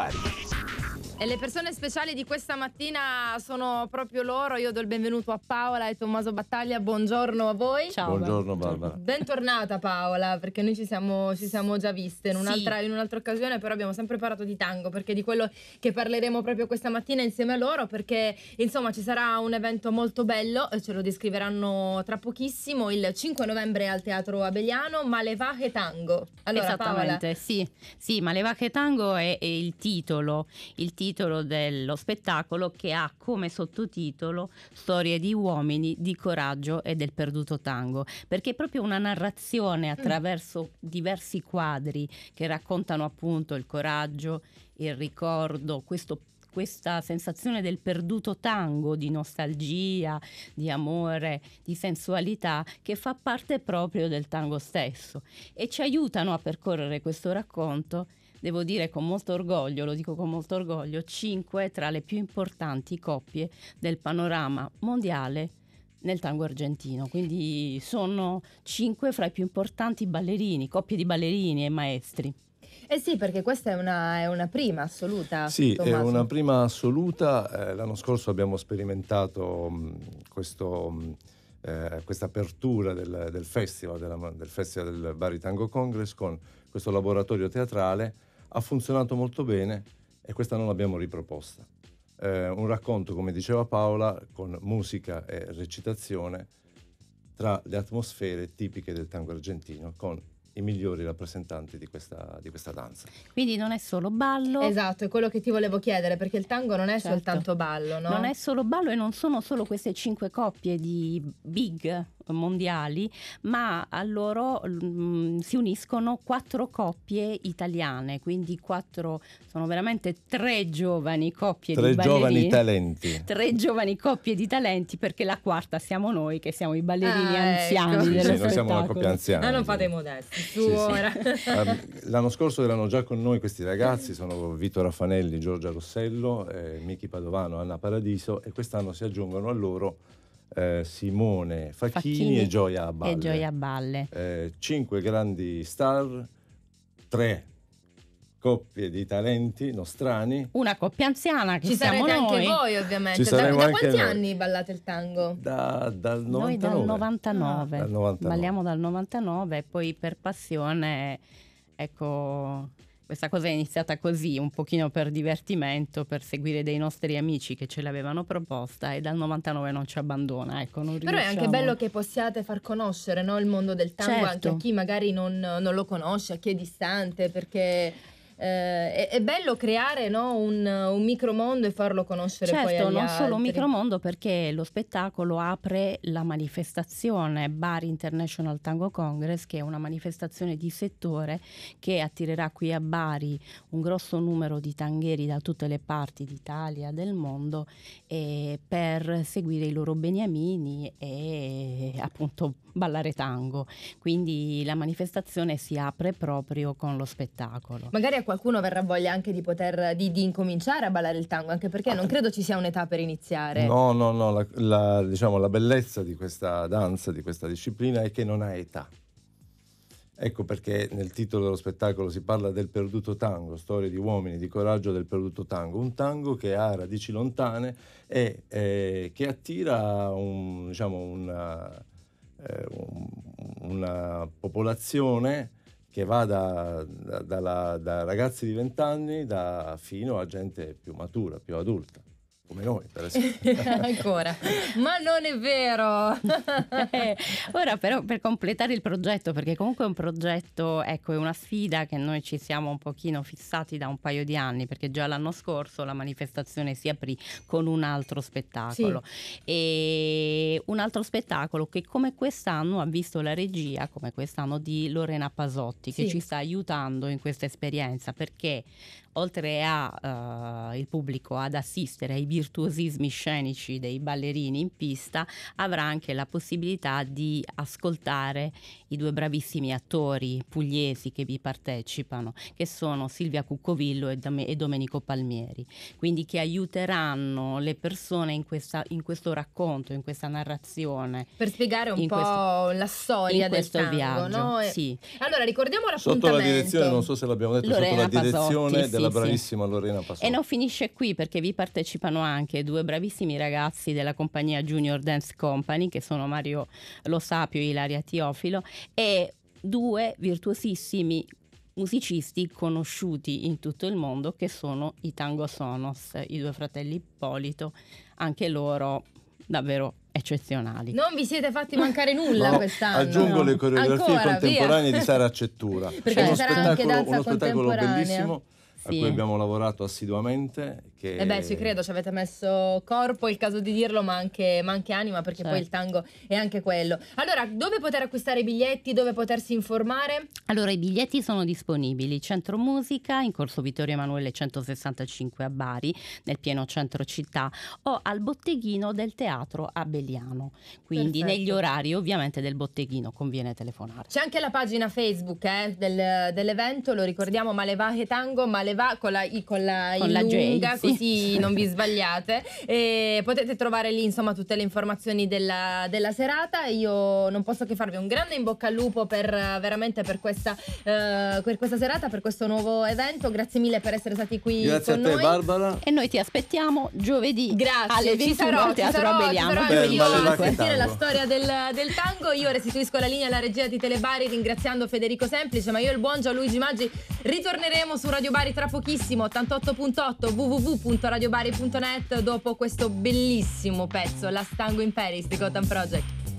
Bye. E le persone speciali di questa mattina sono proprio loro. Io do il benvenuto a Paola e Tommaso Battaglia. Buongiorno a voi. Ciao. Buongiorno Barbara. Bentornata Paola, perché noi ci siamo, ci siamo già viste in un'altra, sì. in un'altra occasione, però abbiamo sempre parlato di tango, perché di quello che parleremo proprio questa mattina insieme a loro, perché insomma ci sarà un evento molto bello, eh, ce lo descriveranno tra pochissimo, il 5 novembre al Teatro Abeliano, Malevache Tango. Allora, Esattamente, Paola. sì. Sì, Malevache Tango è, è il titolo. Il titolo titolo dello spettacolo che ha come sottotitolo Storie di uomini, di coraggio e del perduto tango, perché è proprio una narrazione mm. attraverso diversi quadri che raccontano appunto il coraggio, il ricordo, questo questa sensazione del perduto tango di nostalgia, di amore, di sensualità che fa parte proprio del tango stesso e ci aiutano a percorrere questo racconto devo dire con molto orgoglio, lo dico con molto orgoglio, cinque tra le più importanti coppie del panorama mondiale nel tango argentino, quindi sono cinque fra i più importanti ballerini, coppie di ballerini e maestri. Eh sì, perché questa è una, è una prima assoluta. Sì, Tommaso. è una prima assoluta. Eh, l'anno scorso abbiamo sperimentato mh, mm, questo... Mh, mm, eh, questa apertura del, del, festival, della, del Festival del Bari Tango Congress con questo laboratorio teatrale ha funzionato molto bene e questa non l'abbiamo riproposta. Eh, un racconto, come diceva Paola, con musica e recitazione tra le atmosfere tipiche del tango argentino, con i migliori rappresentanti di questa, di questa, danza. Quindi non è solo ballo. Esatto, è quello che ti volevo chiedere, perché il tango non è certo. soltanto ballo, no? Non è solo ballo e non sono solo queste cinque coppie di big mondiali, ma a loro mh, mm, si uniscono quattro coppie italiane, quindi quattro, sono veramente tre giovani coppie tre di giovani talenti. Tre giovani coppie di talenti perché la quarta siamo noi che siamo i ballerini ah, ecco. anziani. Ecco. Sì, sì, noi siamo una coppia anziana. Ah, non fate modesti, su sì, ora. Ehm, l'anno scorso erano già con noi questi ragazzi, sono Vito Raffanelli, Giorgia Rossello, eh, Michi Padovano, Anna Paradiso e quest'anno si aggiungono a loro eh, Simone Facchini, Facchini, e Gioia Aballe. E Gioia Balle. Eh, cinque grandi star, tre coppie di talenti nostrani. Una coppia anziana che Ci siamo sarete noi. anche voi, ovviamente. Ci da, da quanti noi. anni ballate il tango? Da, dal 99. Noi dal 99. Ah, dal 99. Balliamo dal 99 e poi per passione, ecco questa cosa è iniziata così, un pochino per divertimento, per seguire dei nostri amici che ce l'avevano proposta e dal 99 non ci abbandona. Ecco, non Però è anche bello che possiate far conoscere no, il mondo del tango certo. anche a certo. chi magari non, non lo conosce, a chi è distante, perché eh, è, è, bello creare no, un, un, micromondo e farlo conoscere certo, poi agli non altri. solo un micromondo perché lo spettacolo apre la manifestazione Bari International Tango Congress che è una manifestazione di settore che attirerà qui a Bari un grosso numero di tangheri da tutte le parti d'Italia, del mondo eh, per seguire i loro beniamini e appunto ballare tango. Quindi la manifestazione si apre proprio con lo spettacolo. Magari a qualcuno verrà voglia anche di poter di, di incominciare a ballare il tango, anche perché non credo ci sia un'età per iniziare. No, no, no, la, la, diciamo, la bellezza di questa danza, di questa disciplina è che non ha età. Ecco perché nel titolo dello spettacolo si parla del perduto tango, storie di uomini, di coraggio del perduto tango, un tango che ha radici lontane e eh, che attira un, diciamo una, eh, un, una popolazione che va da, da, da, da ragazzi di 20 anni fino a gente più matura, più adulta come noi per ancora ma non è vero ora però per completare il progetto perché comunque è un progetto ecco è una sfida che noi ci siamo un pochino fissati da un paio di anni perché già l'anno scorso la manifestazione si aprì con un altro spettacolo sì. e un altro spettacolo che come quest'anno ha visto la regia come quest'anno di Lorena Pasotti sì. che ci sta aiutando in questa esperienza perché oltre a uh, pubblico ad assistere ai video virtuosismi scenici dei ballerini in pista, avrà anche la possibilità di ascoltare i due bravissimi attori pugliesi che vi partecipano, che sono Silvia Cuccovillo e, Dom- e Domenico Palmieri, quindi che aiuteranno le persone in, questa, in questo racconto, in questa narrazione. Per spiegare un po' questo, la storia del questo tango, viaggio. No? E... Sì. Allora ricordiamo l'appuntamento. Sotto la direzione, non so se l'abbiamo detto, Lorena sotto la direzione Pasotti, della sì, bravissima sì. Lorena Pasotti. E non finisce qui perché vi partecipano anche anche due bravissimi ragazzi della compagnia Junior Dance Company, che sono Mario Lo Sapio e Ilaria Tiofilo, e due virtuosissimi musicisti conosciuti in tutto il mondo che sono i Tango Sonos, i due fratelli Ippolito, anche loro davvero eccezionali. Non vi siete fatti mancare nulla no, quest'anno. Aggiungo no. le coreografie Ancora, contemporanee via. di Sara Cettura. Perché è sarà anche danza uno spettacolo bellissimo sì. a cui abbiamo lavorato assiduamente. Che... E eh beh, ci credo, ci avete messo corpo, è il caso di dirlo, ma anche, ma anche anima, perché certo. poi il certo. tango è anche quello. Allora, dove poter acquistare i biglietti, dove potersi informare? Allora, i biglietti sono disponibili, Centro Musica, in Corso Vittorio Emanuele 165 a Bari, nel pieno centro città, o al botteghino del teatro Abeliano. Quindi Perfetto. negli orari ovviamente del botteghino conviene telefonare. C'è anche la pagina Facebook eh, del, dell'evento, lo ricordiamo, Malevache Tango, Malevache le va con la, i, con la, con la lunga, J, sì. così non vi sbagliate. E potete trovare lì insomma tutte le informazioni della, della, serata. Io non posso che farvi un grande in bocca al lupo per veramente per questa, eh, per questa serata, per questo nuovo evento. Grazie mille per essere stati qui. Grazie a te, noi. Barbara. E noi ti aspettiamo giovedì Grazie, alle 21 al teatro Abeliano. Io a sentire la storia del, del tango. Io restituisco la linea alla regia di Telebari ringraziando Federico Semplice, ma io il buon Gianluigi Maggi Ritorneremo su Radio Bari tra pochissimo, 88.8 www.radiobari.net dopo questo bellissimo pezzo, La Stango Paris di Gotham Project.